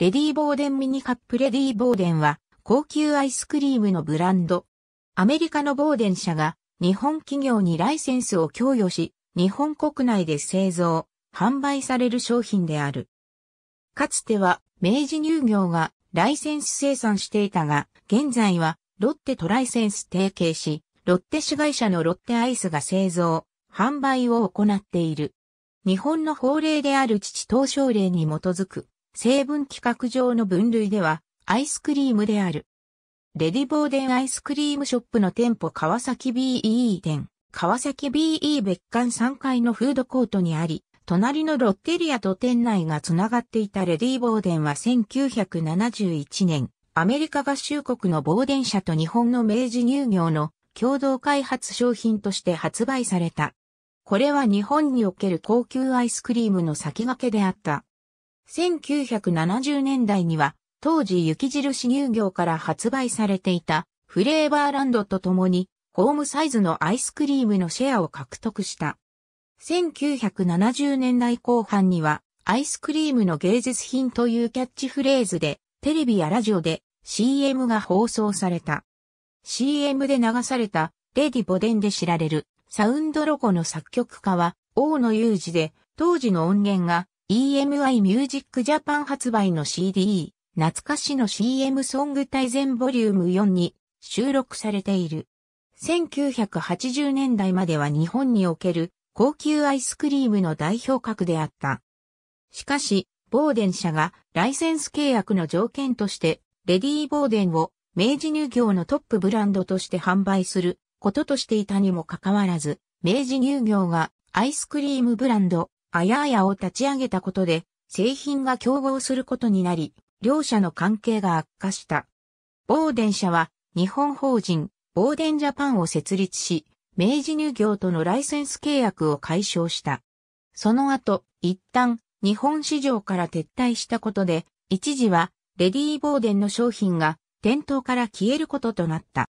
レディー・ボーデンミニカップレディー・ボーデンは高級アイスクリームのブランド。アメリカのボーデン社が日本企業にライセンスを供与し、日本国内で製造、販売される商品である。かつては明治乳業がライセンス生産していたが、現在はロッテとライセンス提携し、ロッテ市会社のロッテアイスが製造、販売を行っている。日本の法令である父東省令に基づく成分規格上の分類では、アイスクリームである。レディボーデンアイスクリームショップの店舗川崎 BE 店、川崎 BE 別館3階のフードコートにあり、隣のロッテリアと店内がつながっていたレディボーデンは1971年、アメリカ合衆国のボーデン社と日本の明治乳業の共同開発商品として発売された。これは日本における高級アイスクリームの先駆けであった。1970年代には、当時雪印乳業から発売されていたフレーバーランドと共に、ホームサイズのアイスクリームのシェアを獲得した。1970年代後半には、アイスクリームの芸術品というキャッチフレーズで、テレビやラジオで CM が放送された。CM で流されたレディ・ボデンで知られるサウンドロゴの作曲家は大野裕二で、当時の音源が EMI ミュージックジャパン発売の CD、懐かしの CM ソング大全ボリューム4に収録されている。1980年代までは日本における高級アイスクリームの代表格であった。しかし、ボーデン社がライセンス契約の条件として、レディー・ボーデンを明治乳業のトップブランドとして販売することとしていたにもかかわらず、明治乳業がアイスクリームブランド、あやあやを立ち上げたことで、製品が競合することになり、両社の関係が悪化した。ボーデン社は、日本法人、ボーデンジャパンを設立し、明治乳業とのライセンス契約を解消した。その後、一旦、日本市場から撤退したことで、一時は、レディー・ボーデンの商品が、店頭から消えることとなった。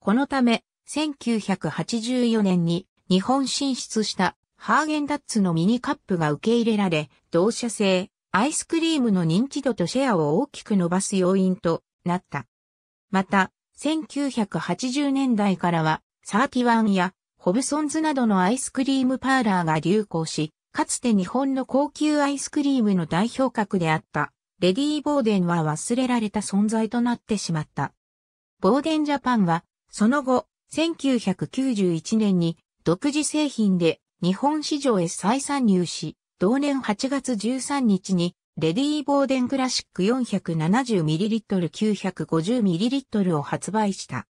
このため、1984年に日本進出したハーゲンダッツのミニカップが受け入れられ、同社製、アイスクリームの認知度とシェアを大きく伸ばす要因となった。また、1980年代からは、サーティワンや、ホブソンズなどのアイスクリームパーラーが流行し、かつて日本の高級アイスクリームの代表格であった、レディー・ボーデンは忘れられた存在となってしまった。ボーデンジャパンは、その後、1991年に独自製品で日本市場へ再参入し、同年8月13日に、レディー・ボーデン・クラシック 470ml950ml を発売した。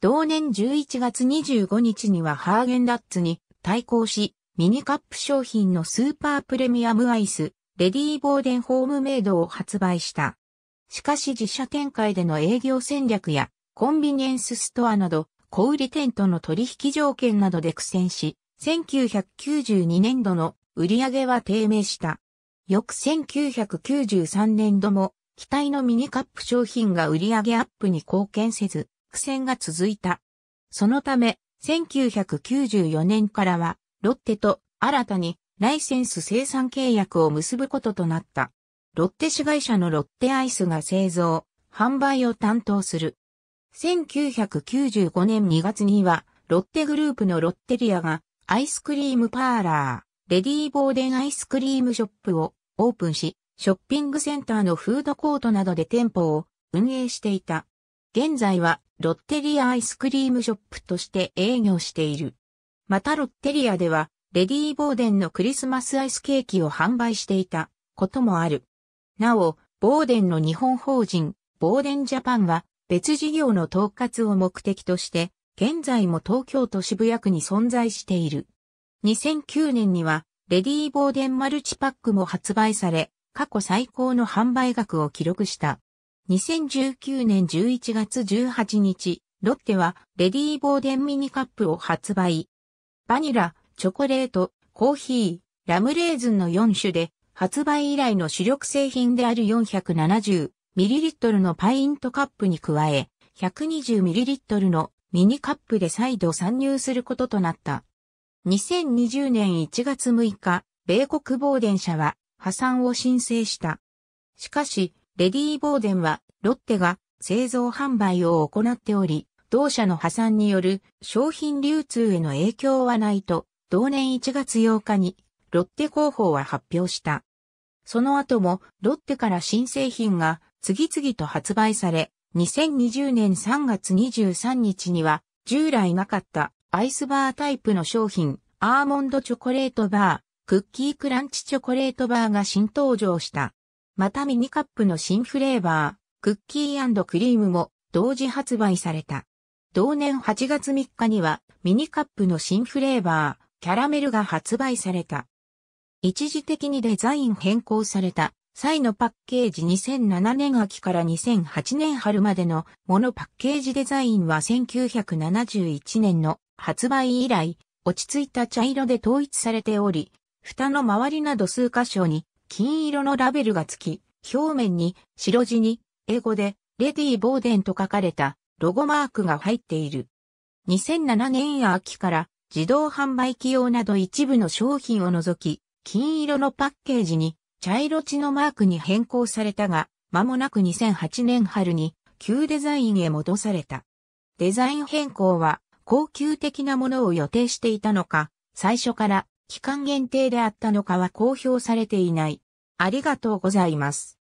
同年11月25日にはハーゲンダッツに対抗し、ミニカップ商品のスーパープレミアムアイス、レディー・ボーデン・ホームメイドを発売した。しかし実社展開での営業戦略やコンビニエンスストアなど小売店との取引条件などで苦戦し、1992年度の売り上げは低迷した。翌1993年度も、機体のミニカップ商品が売り上げアップに貢献せず、苦戦が続いた。そのため、1994年からは、ロッテと新たにライセンス生産契約を結ぶこととなった。ロッテ市会社のロッテアイスが製造、販売を担当する。1995年2月には、ロッテグループのロッテリアがアイスクリームパーラー、レディーボーデンアイスクリームショップをオープンし、ショッピングセンターのフードコートなどで店舗を運営していた。現在はロッテリアアイスクリームショップとして営業している。またロッテリアでは、レディー・ボーデンのクリスマスアイスケーキを販売していたこともある。なお、ボーデンの日本法人、ボーデンジャパンは別事業の統括を目的として、現在も東京都渋谷区に存在している。2009年には、レディー・ボーデンマルチパックも発売され、過去最高の販売額を記録した。2019年11月18日、ロッテはレディー・ボーデンミニカップを発売。バニラ、チョコレート、コーヒー、ラムレーズンの4種で、発売以来の主力製品である 470ml のパイントカップに加え、120ml のミニカップで再度参入することとなった。2020年1月6日、米国ボーデン社は破産を申請した。しかし、レディー・ボーデンは、ロッテが製造販売を行っており、同社の破産による商品流通への影響はないと、同年1月8日に、ロッテ広報は発表した。その後も、ロッテから新製品が次々と発売され、2020年3月23日には、従来なかったアイスバータイプの商品、アーモンドチョコレートバー、クッキークランチチョコレートバーが新登場した。またミニカップの新フレーバー、クッキークリームも同時発売された。同年8月3日にはミニカップの新フレーバー、キャラメルが発売された。一時的にデザイン変更された際のパッケージ2007年秋から2008年春までのモノパッケージデザインは1971年の発売以来、落ち着いた茶色で統一されており、蓋の周りなど数箇所に金色のラベルがつき、表面に白地に英語でレディ・ー・ボーデンと書かれたロゴマークが入っている。2007年秋から自動販売機用など一部の商品を除き、金色のパッケージに茶色地のマークに変更されたが、間もなく2008年春に旧デザインへ戻された。デザイン変更は高級的なものを予定していたのか、最初から期間限定であったのかは公表されていない。ありがとうございます。